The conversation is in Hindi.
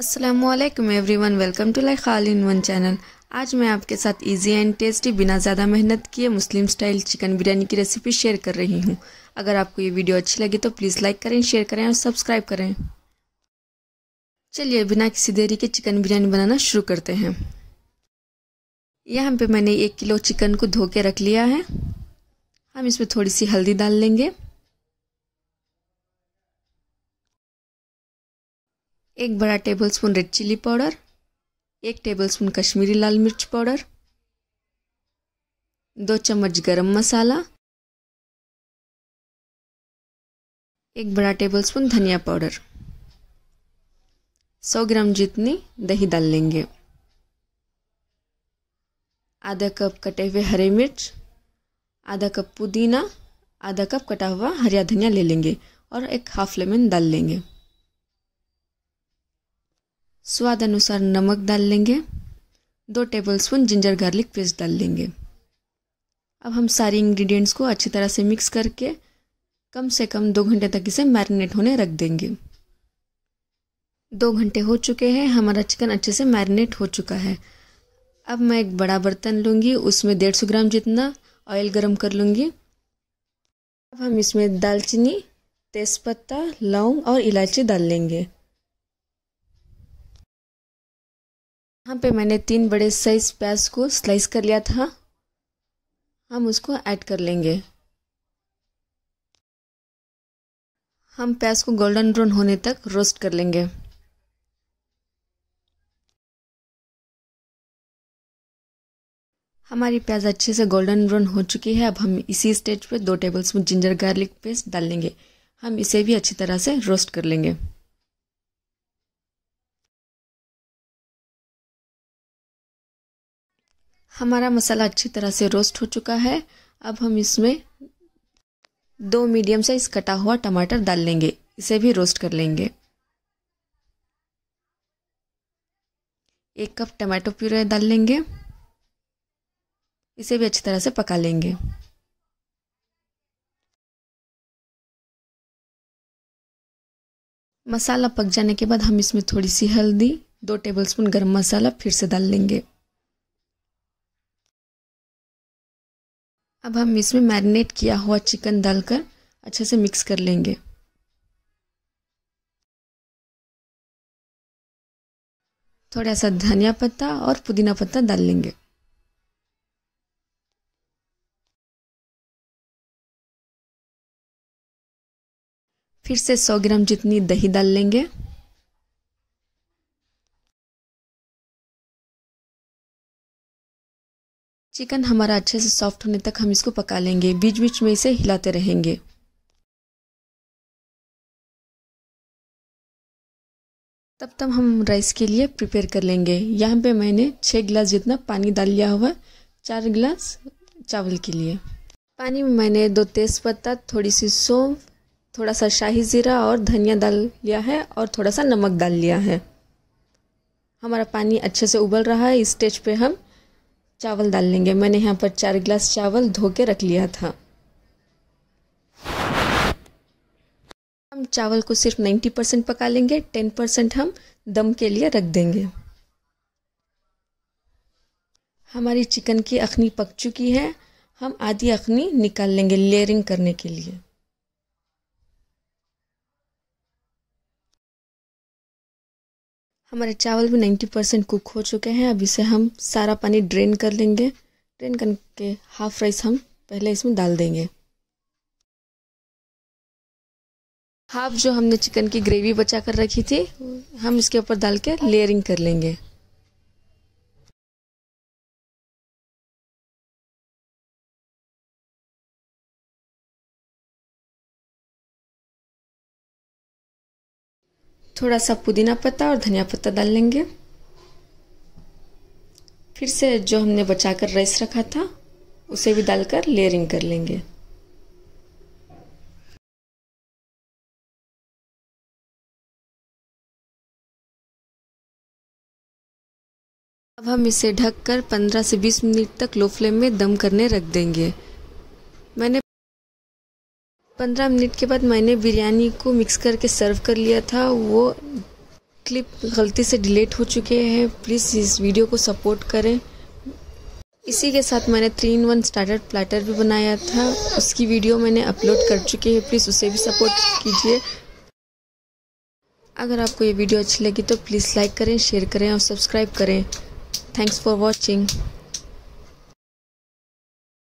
Aslam everyone welcome to like खाल इन वन चैनल आज मैं आपके साथ इजी एंड टेस्टी बिना ज़्यादा मेहनत किए मुस्लिम स्टाइल चिकन बिरयानी की रेसिपी शेयर कर रही हूँ अगर आपको ये वीडियो अच्छी लगी तो प्लीज़ लाइक करें शेयर करें और सब्सक्राइब करें चलिए बिना किसी देरी के चिकन बिरयानी बनाना शुरू करते हैं यहाँ पे मैंने एक किलो चिकन को धो के रख लिया है हम इसमें थोड़ी सी हल्दी डाल लेंगे एक बड़ा टेबलस्पून रेड चिली पाउडर एक टेबलस्पून कश्मीरी लाल मिर्च पाउडर दो चम्मच गरम मसाला एक बड़ा टेबलस्पून धनिया पाउडर 100 ग्राम जितनी दही डाल लेंगे आधा कप कटे हुए हरे मिर्च आधा कप पुदीना आधा कप कटा हुआ हरिया धनिया ले लेंगे और एक हाफ लेमन डाल लेंगे स्वाद अनुसार नमक डाल लेंगे दो टेबलस्पून जिंजर गार्लिक पेस्ट डाल लेंगे अब हम सारी इंग्रेडिएंट्स को अच्छी तरह से मिक्स करके कम से कम दो घंटे तक इसे मैरिनेट होने रख देंगे दो घंटे हो चुके हैं हमारा चिकन अच्छे से मैरिनेट हो चुका है अब मैं एक बड़ा बर्तन लूँगी उसमें डेढ़ सौ ग्राम जितना ऑयल गरम कर लूँगी अब हम इसमें दालचीनी तेज़पत्ता लौंग और इलायची डाल लेंगे यहाँ पे मैंने तीन बड़े साइज प्याज को स्लाइस कर लिया था हम उसको ऐड कर लेंगे हम प्याज को गोल्डन ब्राउन होने तक रोस्ट कर लेंगे हमारी प्याज अच्छे से गोल्डन ब्राउन हो चुकी है अब हम इसी स्टेज पे दो टेबलस्पून जिंजर गार्लिक पेस्ट डाल लेंगे हम इसे भी अच्छी तरह से रोस्ट कर लेंगे हमारा मसाला अच्छी तरह से रोस्ट हो चुका है अब हम इसमें दो मीडियम साइज कटा हुआ टमाटर डाल लेंगे इसे भी रोस्ट कर लेंगे एक कप टमाटो प्यूरे डाल लेंगे इसे भी अच्छी तरह से पका लेंगे मसाला पक जाने के बाद हम इसमें थोड़ी सी हल्दी दो टेबलस्पून गरम मसाला फिर से डाल लेंगे अब हम इसमें मैरिनेट किया हुआ चिकन डालकर अच्छे से मिक्स कर लेंगे थोड़ा सा धनिया पत्ता और पुदीना पत्ता डाल लेंगे फिर से 100 ग्राम जितनी दही डाल लेंगे चिकन हमारा अच्छे से सॉफ्ट होने तक हम इसको पका लेंगे बीच बीच में इसे हिलाते रहेंगे तब तब हम राइस के लिए प्रिपेयर कर लेंगे यहाँ पे मैंने छः गिलास जितना पानी डाल लिया हुआ चार गिलास चावल के लिए पानी में मैंने दो तेज़पत्ता थोड़ी सी सौंफ थोड़ा सा शाही ज़ीरा और धनिया डाल लिया है और थोड़ा सा नमक डाल लिया है हमारा पानी अच्छे से उबल रहा है इस स्टेज पे हम चावल डाल लेंगे मैंने यहाँ पर चार गिलास चावल धो के रख लिया था हम चावल को सिर्फ 90 परसेंट पका लेंगे 10 परसेंट हम दम के लिए रख देंगे हमारी चिकन की अखनी पक चुकी है हम आधी अखनी निकाल लेंगे लेयरिंग करने के लिए हमारे चावल भी 90 परसेंट कुक हो चुके हैं अब इसे हम सारा पानी ड्रेन कर लेंगे ड्रेन करके हाफ राइस हम पहले इसमें डाल देंगे हाफ जो हमने चिकन की ग्रेवी बचा कर रखी थी हम इसके ऊपर डाल के लेयरिंग कर लेंगे थोड़ा सा पुदीना पत्ता और धनिया पत्ता डाल लेंगे फिर से जो हमने बचा कर राइस रखा था उसे भी डालकर लेयरिंग कर लेंगे अब हम इसे ढककर 15 से 20 मिनट तक लो फ्लेम में दम करने रख देंगे मैंने पंद्रह मिनट के बाद मैंने बिरयानी को मिक्स करके सर्व कर लिया था वो क्लिप गलती से डिलीट हो चुके हैं प्लीज़ इस वीडियो को सपोर्ट करें इसी के साथ मैंने three in one starter platter भी बनाया था उसकी वीडियो मैंने अपलोड कर चुकी है प्लीज़ उसे भी सपोर्ट कीजिए अगर आपको ये वीडियो अच्छी लगी तो प्लीज़ लाइक करें शेयर करें और सब्सक्राइब करें थैंक्स फॉर वॉचिंग